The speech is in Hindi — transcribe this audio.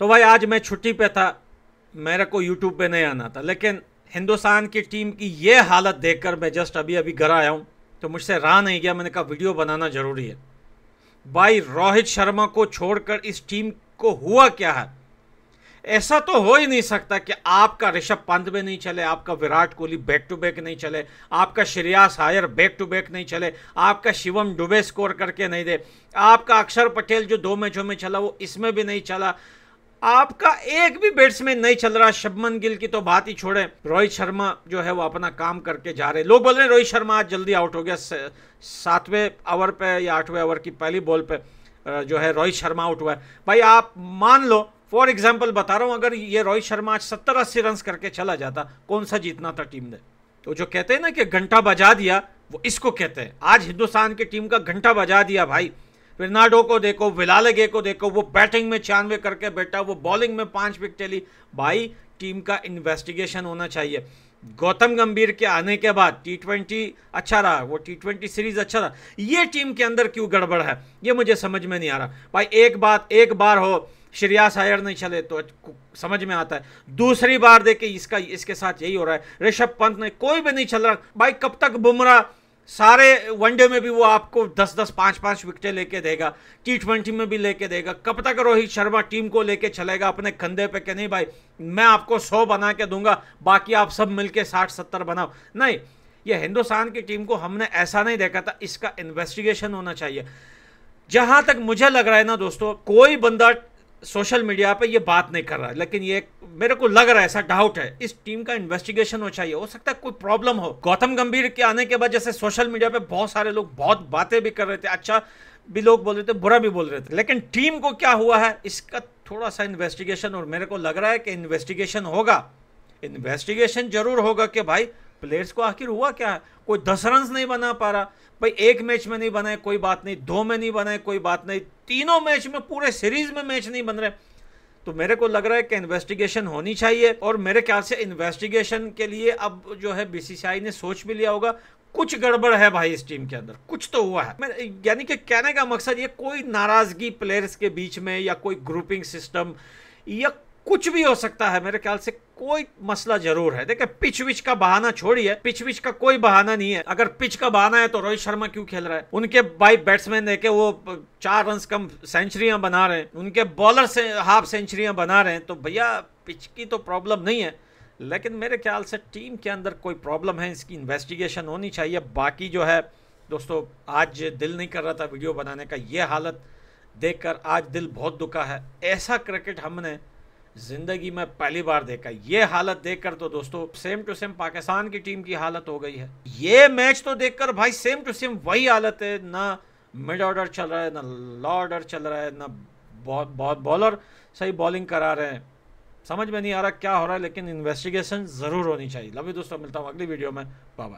तो भाई आज मैं छुट्टी पे था मेरे को यूट्यूब पे नहीं आना था लेकिन हिंदुस्तान की टीम की ये हालत देखकर मैं जस्ट अभी अभी घर आया हूँ तो मुझसे रहा नहीं गया मैंने कहा वीडियो बनाना ज़रूरी है भाई रोहित शर्मा को छोड़कर इस टीम को हुआ क्या है ऐसा तो हो ही नहीं सकता कि आपका ऋषभ पंत भी नहीं चले आपका Virat Kohli back to back नहीं चले आपका Shreyas Iyer back to back नहीं चले आपका शिवम डुबे स्कोर करके नहीं दे आपका अक्षर पटेल जो दो मैचों में चला वो इसमें भी नहीं चला आपका एक भी बैट्समैन नहीं चल रहा शबमन गिल की तो बात ही छोड़े रोहित शर्मा जो है वो अपना काम करके जा रहे लोग बोल रहे हैं रोहित शर्मा आज जल्दी आउट हो गया सातवें ओवर पे या आठवें ओवर की पहली बॉल पे जो है रोहित शर्मा आउट हुआ है भाई आप मान लो फॉर एग्जाम्पल बता रहा हूँ अगर ये रोहित शर्मा आज सत्तर अस्सी रन करके चला जाता कौन सा जीतना था टीम ने तो जो कहते हैं ना कि घंटा बजा दिया वो इसको कहते हैं आज हिंदुस्तान की टीम का घंटा बजा दिया भाई रिनाडो को देखो विलालगे को देखो वो बैटिंग में छियानवे करके बैठा वो बॉलिंग में पाँच विकेट ली भाई टीम का इन्वेस्टिगेशन होना चाहिए गौतम गंभीर के आने के बाद टी ट्वेंटी अच्छा रहा वो टी ट्वेंटी सीरीज अच्छा रहा ये टीम के अंदर क्यों गड़बड़ है ये मुझे समझ में नहीं आ रहा भाई एक बात एक बार हो श्रेयास अयर नहीं चले तो समझ में आता है दूसरी बार देखे इसका इसके साथ यही हो रहा है ऋषभ पंत ने कोई भी नहीं चल रहा भाई कब तक बुमराह सारे वनडे में भी वो आपको दस दस पाँच-पाँच विकेटें लेके देगा टी ट्वेंटी में भी लेके देगा कब तक रोहित शर्मा टीम को लेके चलेगा अपने कंधे पे कि नहीं भाई मैं आपको सौ बना के दूंगा बाकी आप सब मिलके साठ सत्तर बनाओ नहीं ये हिंदुस्तान की टीम को हमने ऐसा नहीं देखा था इसका इन्वेस्टिगेशन होना चाहिए जहां तक मुझे लग रहा है ना दोस्तों कोई बंदा सोशल मीडिया पे ये बात नहीं कर रहा लेकिन ये मेरे को लग रहा है ऐसा डाउट है इस टीम का इन्वेस्टिगेशन हो चाहिए हो सकता है कोई प्रॉब्लम हो गौतम गंभीर के आने के बाद जैसे सोशल मीडिया पे बहुत सारे लोग बहुत बातें भी कर रहे थे अच्छा भी लोग बोल रहे थे बुरा भी बोल रहे थे लेकिन टीम को क्या हुआ है इसका थोड़ा सा इन्वेस्टिगेशन और मेरे को लग रहा है कि इन्वेस्टिगेशन होगा इन्वेस्टिगेशन जरूर होगा कि भाई प्लेयर्स को आखिर हुआ क्या है कोई दस रन नहीं बना पा रहा भाई एक मैच में नहीं बनाए कोई बात नहीं दो में नहीं बनाए कोई बात नहीं तीनों मैच में पूरे सीरीज में मैच नहीं बन रहे तो मेरे को लग रहा है कि इन्वेस्टिगेशन होनी चाहिए और मेरे ख्याल से इन्वेस्टिगेशन के लिए अब जो है बीसीसीआई ने सोच भी लिया होगा कुछ गड़बड़ है भाई इस टीम के अंदर कुछ तो हुआ है यानी कि कहने का मकसद ये कोई नाराजगी प्लेयर्स के बीच में या कोई ग्रुपिंग सिस्टम या कुछ भी हो सकता है मेरे ख्याल से कोई मसला जरूर है देखिए पिच विच का बहाना छोड़िए पिच विच का कोई बहाना नहीं है अगर पिच का बहाना है तो रोहित शर्मा क्यों खेल रहा है उनके भाई बैट्समैन देखे वो चार रन कम सेंचुरियां बना रहे हैं उनके बॉलर से हाफ सेंचुरियां बना रहे हैं तो भैया पिच की तो प्रॉब्लम नहीं है लेकिन मेरे ख्याल से टीम के अंदर कोई प्रॉब्लम है इसकी इन्वेस्टिगेशन होनी चाहिए बाकी जो है दोस्तों आज दिल नहीं कर रहा था वीडियो बनाने का ये हालत देखकर आज दिल बहुत दुखा है ऐसा क्रिकेट हमने ज़िंदगी में पहली बार देखा ये हालत देखकर तो दोस्तों सेम टू सेम पाकिस्तान की टीम की हालत हो गई है ये मैच तो देखकर भाई सेम टू सेम वही हालत है ना मिड ऑर्डर चल रहा है ना लॉ ऑर्डर चल रहा है ना बहुत बहुत बॉलर सही बॉलिंग करा रहे हैं समझ में नहीं आ रहा क्या हो रहा है लेकिन इन्वेस्टिगेशन ज़रूर होनी चाहिए लवी दोस्तों मिलता हूँ अगली वीडियो में बाय